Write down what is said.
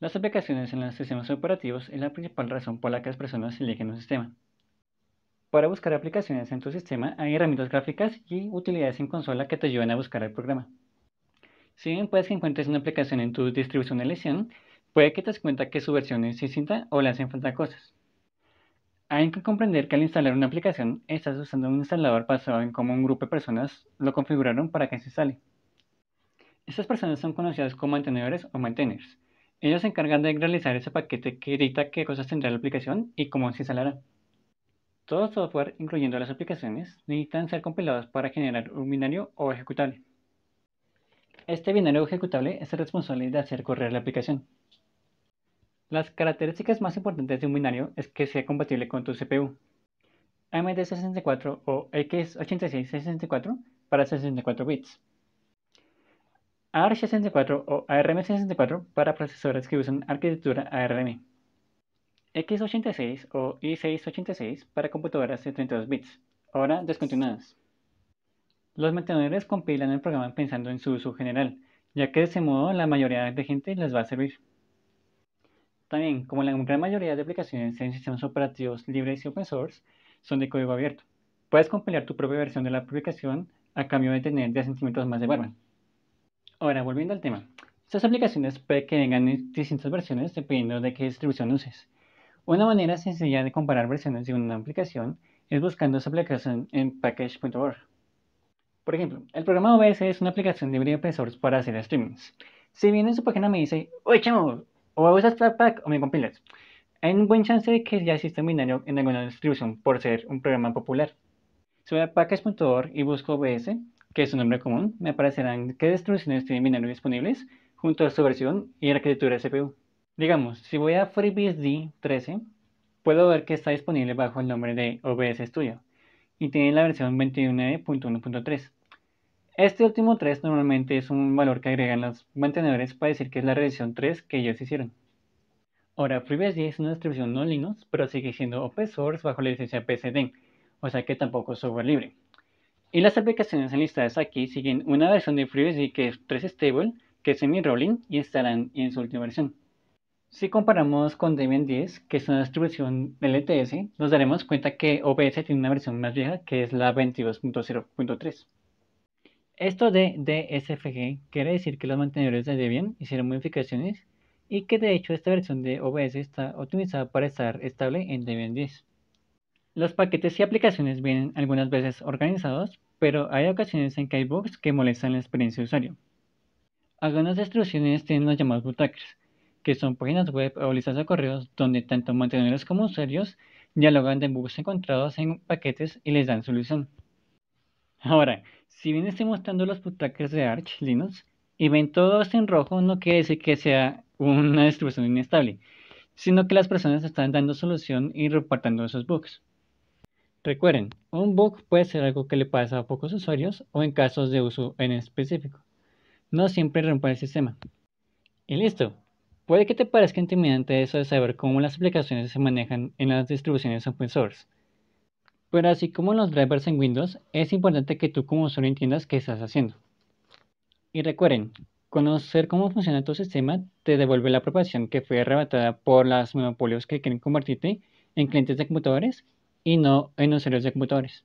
Las aplicaciones en los sistemas operativos es la principal razón por la que las personas eligen un sistema. Para buscar aplicaciones en tu sistema hay herramientas gráficas y utilidades en consola que te ayudan a buscar el programa. Si bien puedes que encuentres una aplicación en tu distribución de lesión, puede que te des cuenta que su versión es distinta o le hacen falta cosas. Hay que comprender que al instalar una aplicación estás usando un instalador basado en cómo un grupo de personas lo configuraron para que se instale. Estas personas son conocidas como mantenedores o maintainers ellos se encargan de realizar ese paquete que dicta qué cosas tendrá la aplicación y cómo se instalará. Todo software, incluyendo las aplicaciones, necesitan ser compilados para generar un binario o ejecutable. Este binario ejecutable es el responsable de hacer correr la aplicación. Las características más importantes de un binario es que sea compatible con tu CPU, AMD64 o X8664 para 64 bits. ARM64 o ARM64 para procesadores que usan arquitectura ARM. X86 o i686 para computadoras de 32 bits, ahora descontinuadas. Los mantenedores compilan el programa pensando en su uso general, ya que de ese modo la mayoría de gente les va a servir. También, como la gran mayoría de aplicaciones en sistemas operativos libres y open source, son de código abierto. Puedes compilar tu propia versión de la aplicación a cambio de tener 10 centímetros más de barba. Ahora, volviendo al tema. Estas aplicaciones puede que vengan distintas versiones dependiendo de qué distribución uses. Una manera sencilla de comparar versiones de una aplicación es buscando esa aplicación en package.org. Por ejemplo, el programa OBS es una aplicación libre de open source para hacer streamings. Si bien en su página me dice, oye chamo, o usas Flatpak o me compilas, hay un buen chance de que ya exista un binario en alguna distribución por ser un programa popular. Si voy a package.org y busco OBS que es un nombre común, me aparecerán qué distribuciones tienen binario disponibles junto a su versión y arquitectura de CPU. Digamos, si voy a FreeBSD 13, puedo ver que está disponible bajo el nombre de OBS Studio y tiene la versión 21.1.3. Este último 3 normalmente es un valor que agregan los mantenedores para decir que es la versión 3 que ellos hicieron. Ahora, FreeBSD es una distribución no Linux, pero sigue siendo open source bajo la licencia PCD, o sea que tampoco es software libre. Y las aplicaciones enlistadas aquí siguen una versión de FreeBSD que es 3 stable, que es semi-rolling y estarán en su última versión. Si comparamos con Debian 10, que es una distribución LTS, nos daremos cuenta que OBS tiene una versión más vieja que es la 22.0.3. Esto de DSFG quiere decir que los mantenedores de Debian hicieron modificaciones y que de hecho esta versión de OBS está optimizada para estar estable en Debian 10. Los paquetes y aplicaciones vienen algunas veces organizados, pero hay ocasiones en que hay bugs que molestan la experiencia de usuario. Algunas distribuciones tienen los llamados bootlockers, que son páginas web o listas de correos donde tanto mantenedores como usuarios dialogan de bugs encontrados en paquetes y les dan solución. Ahora, si bien estoy mostrando los boottakers de Arch Linux y ven todo esto en rojo, no quiere decir que sea una distribución inestable, sino que las personas están dando solución y reportando esos bugs. Recuerden, un bug puede ser algo que le pasa a pocos usuarios o en casos de uso en específico. No siempre rompa el sistema. Y listo. Puede que te parezca intimidante eso de saber cómo las aplicaciones se manejan en las distribuciones open source. Pero así como los drivers en Windows, es importante que tú como usuario entiendas qué estás haciendo. Y recuerden, conocer cómo funciona tu sistema te devuelve la proporción que fue arrebatada por los monopolios que quieren convertirte en clientes de computadores y no en usuarios de computadores.